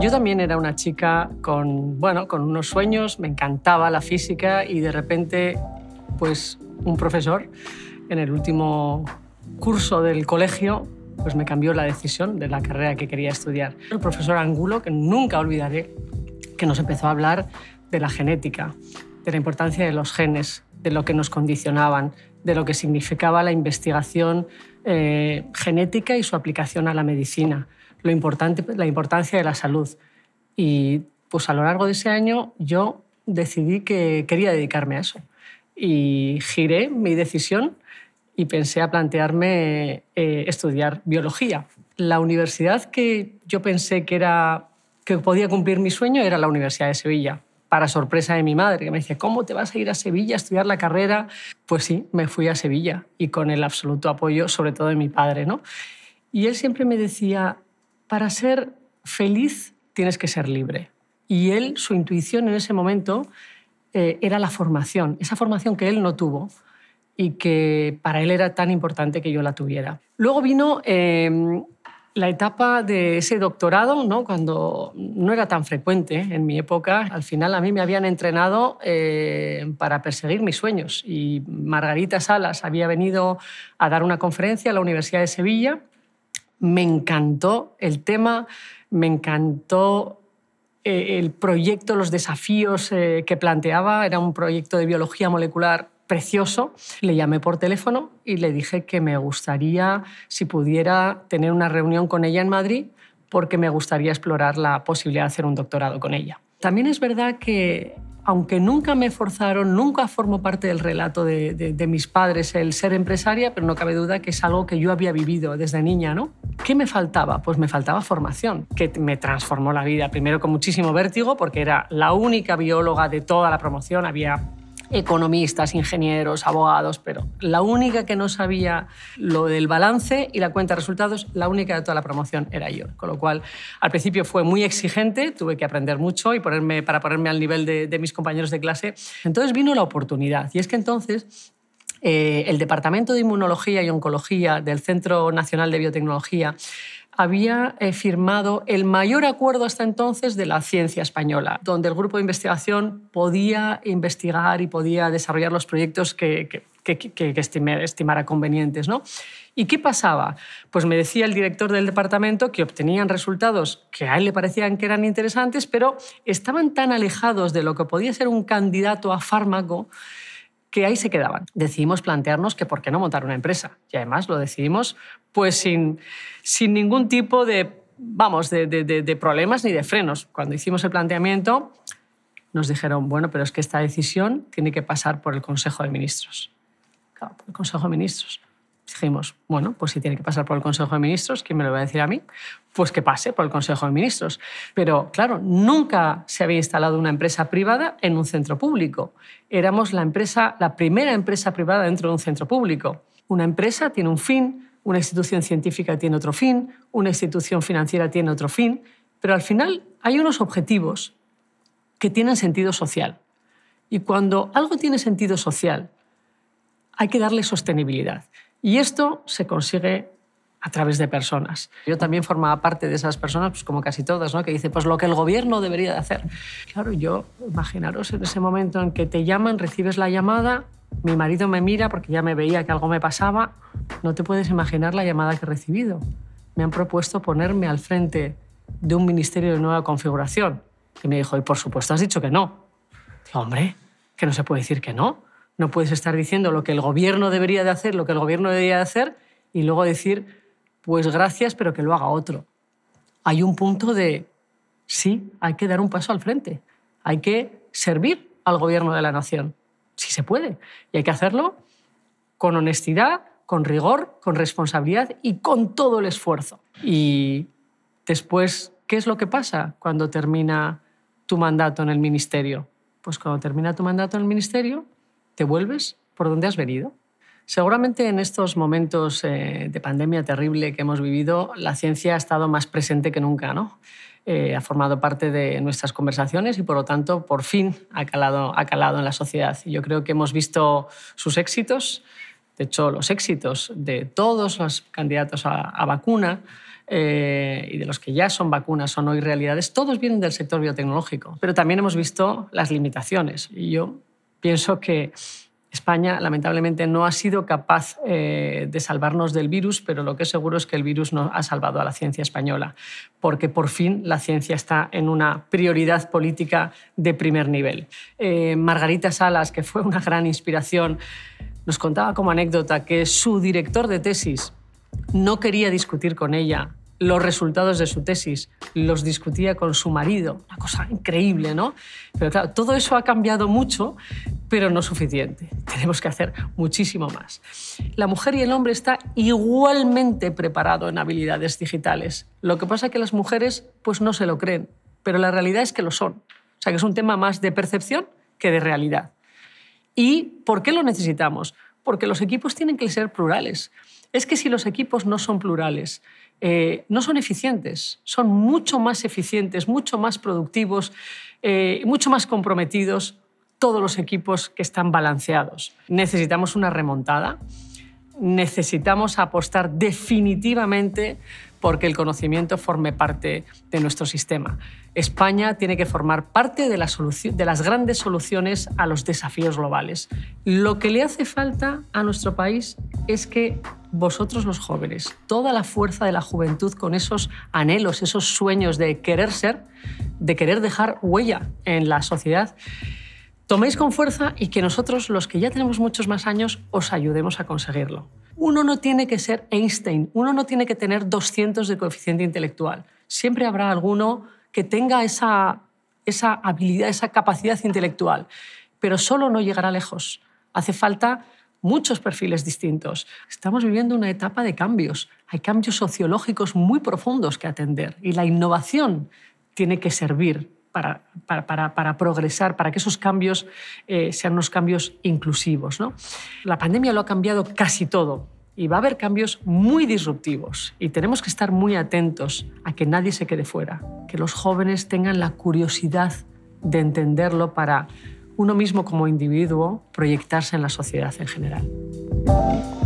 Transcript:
Yo también era una chica con, bueno, unos sueños, me encantaba la física y de repente, pues un profesor en el último curso del colegio pues me cambió la decisión de la carrera que quería estudiar. El profesor Angulo, que nunca olvidaré, que nos empezó a hablar de la genética, de la importancia de los genes, de lo que nos condicionaban, de lo que significaba la investigación eh, genética y su aplicación a la medicina lo importante, la importancia de la salud. Y pues a lo largo de ese año yo decidí que quería dedicarme a eso. Y giré mi decisión y pensé a plantearme eh, estudiar biología. La universidad que yo pensé que, era, que podía cumplir mi sueño era la Universidad de Sevilla, para sorpresa de mi madre, que me decía, ¿cómo te vas a ir a Sevilla a estudiar la carrera? Pues sí, me fui a Sevilla y con el absoluto apoyo, sobre todo de mi padre. ¿no? Y él siempre me decía, para ser feliz tienes que ser libre. Y él, su intuición en ese momento eh, era la formación, esa formación que él no tuvo y que para él era tan importante que yo la tuviera. Luego vino em, la etapa de ese doctorado, ¿no? cuando no era tan frecuente en mi época. Al final a mí me habían entrenado eh, para perseguir mis sueños y Margarita Salas había venido a dar una conferencia a la Universidad de Sevilla me encantó el tema, me encantó eh, el proyecto, los desafíos eh, que planteaba. Era un proyecto de biología molecular precioso. Le llamé por teléfono y le dije que me gustaría, si pudiera, tener una reunión con ella en Madrid, porque me gustaría explorar la posibilidad de hacer un doctorado con ella. También es verdad que aunque nunca me forzaron, nunca formó parte del relato de, mis padres el ser empresaria, pero no cabe duda que es algo que yo había vivido desde niña, ¿no? ¿Qué me faltaba? Pues me faltaba formación, que me transformó la vida. Primero con muchísimo vértigo, porque era la única bióloga de toda la promoción, había economistas, ingenieros, abogados, pero la única que no sabía lo del balance y la cuenta de resultados, la única de toda la promoción era yo. Con lo cual, al principio fue muy exigente, tuve que aprender mucho y ponerme, para ponerme al nivel de, mis compañeros de clase. Entonces vino la oportunidad y es que entonces eh, el Departamento de Inmunología y Oncología del Centro Nacional de Biotecnología había eh, firmado el mayor acuerdo hasta entonces de la ciencia española, donde el grupo de investigación podía investigar y podía desarrollar los proyectos que, estimara, estimara convenientes. ¿no? ¿Y qué pasaba? Pues me decía el director del departamento que obtenían resultados que a él le parecían que eran interesantes, pero estaban tan alejados de lo que podía ser un candidato a fármaco que ahí se quedaban. Decidimos plantearnos que por qué no montar una empresa. Y además lo decidimos pues sin, sin ningún tipo de, vamos, de, problemas ni de frenos. Cuando hicimos el planteamiento nos dijeron, bueno, pero es que esta decisión tiene que pasar por el Consejo de Ministros. por el Consejo de Ministros. Dijimos, bueno, pues si tiene que pasar por el Consejo de Ministros, ¿quién me lo va a decir a mí? Pues que pase por el Consejo de Ministros. Pero claro, nunca se había instalado una empresa privada en un centro público. Éramos la, empresa, la primera empresa privada dentro de un centro público. Una empresa tiene un fin, una institución científica tiene otro fin, una institución financiera tiene otro fin, pero al final hay unos objetivos que tienen sentido social. Y cuando algo tiene sentido social, hay que darle sostenibilidad. Y esto se consigue a través de personas. Yo también formaba parte de esas personas, pues como casi todas, ¿no? que dice, pues lo que el gobierno debería de hacer. Claro, yo, imaginaros en ese momento en que te llaman, recibes la llamada, mi marido me mira porque ya me veía que algo me pasaba, no te puedes imaginar la llamada que he recibido. Me han propuesto ponerme al frente de un ministerio de nueva configuración. Y me dijo, y por supuesto has dicho que no. hombre, que no se puede decir que no. No puedes estar diciendo lo que el gobierno debería de hacer, lo que el gobierno debería de hacer, y luego decir, pues gracias, pero que lo haga otro. Hay un punto de, sí, hay que dar un paso al frente, hay que servir al gobierno de la nación, si se puede, y hay que hacerlo con honestidad, con rigor, con responsabilidad y con todo el esfuerzo. Y después, ¿qué es lo que pasa cuando termina tu mandato en el ministerio? Pues cuando termina tu mandato en el ministerio, te vuelves por donde has venido. Seguramente en estos momentos eh, de pandemia terrible que hemos vivido, la ciencia ha estado más presente que nunca, ¿no? Eh, ha formado parte de nuestras conversaciones y por lo tanto por fin ha calado, ha calado en la sociedad. Yo creo que hemos visto sus éxitos, de hecho los éxitos de todos los candidatos a, vacuna eh, y de los que ya son vacunas, son hoy realidades, todos vienen del sector biotecnológico, pero también hemos visto las limitaciones. Y yo Pienso que España lamentablemente no ha sido capaz eh, de salvarnos del virus, pero lo que es seguro es que el virus no ha salvado a la ciencia española, porque por fin la ciencia está en una prioridad política de primer nivel. Eh, Margarita Salas, que fue una gran inspiración, nos contaba como anécdota que su director de tesis no quería discutir con ella los resultados de su tesis, los discutía con su marido, una cosa increíble, ¿no? Pero claro, todo eso ha cambiado mucho, pero no suficiente. Tenemos que hacer muchísimo más. La mujer y el hombre está igualmente preparado en habilidades digitales. Lo que pasa es que las mujeres pues no se lo creen, pero la realidad es que lo son. O sea, que es un tema más de percepción que de realidad. ¿Y por qué lo necesitamos? Porque los equipos tienen que ser plurales. Es que si los equipos no son plurales, eh, no son eficientes, son mucho más eficientes, mucho más productivos, eh, mucho más comprometidos todos los equipos que están balanceados. Necesitamos una remontada, necesitamos apostar definitivamente porque el conocimiento forme parte de nuestro sistema. España tiene que formar parte de, las grandes soluciones a los desafíos globales. Lo que le hace falta a nuestro país es que vosotros los jóvenes, toda la fuerza de la juventud con esos anhelos, esos sueños de querer ser, de querer dejar huella en la sociedad, toméis con fuerza y que nosotros, los que ya tenemos muchos más años, os ayudemos a conseguirlo. Uno no tiene que ser Einstein, uno no tiene que tener 200 de coeficiente intelectual. Siempre habrá alguno que tenga esa, esa habilidad, esa capacidad intelectual, pero solo no llegará lejos. Hace falta muchos perfiles distintos. Estamos viviendo una etapa de cambios. Hay cambios sociológicos muy profundos que atender y la innovación tiene que servir para, para, progresar, para que esos cambios eh, sean unos cambios inclusivos. ¿no? La pandemia lo ha cambiado casi todo y va a haber cambios muy disruptivos y tenemos que estar muy atentos a que nadie se quede fuera, que los jóvenes tengan la curiosidad de entenderlo para uno mismo como individuo proyectarse en la sociedad en general.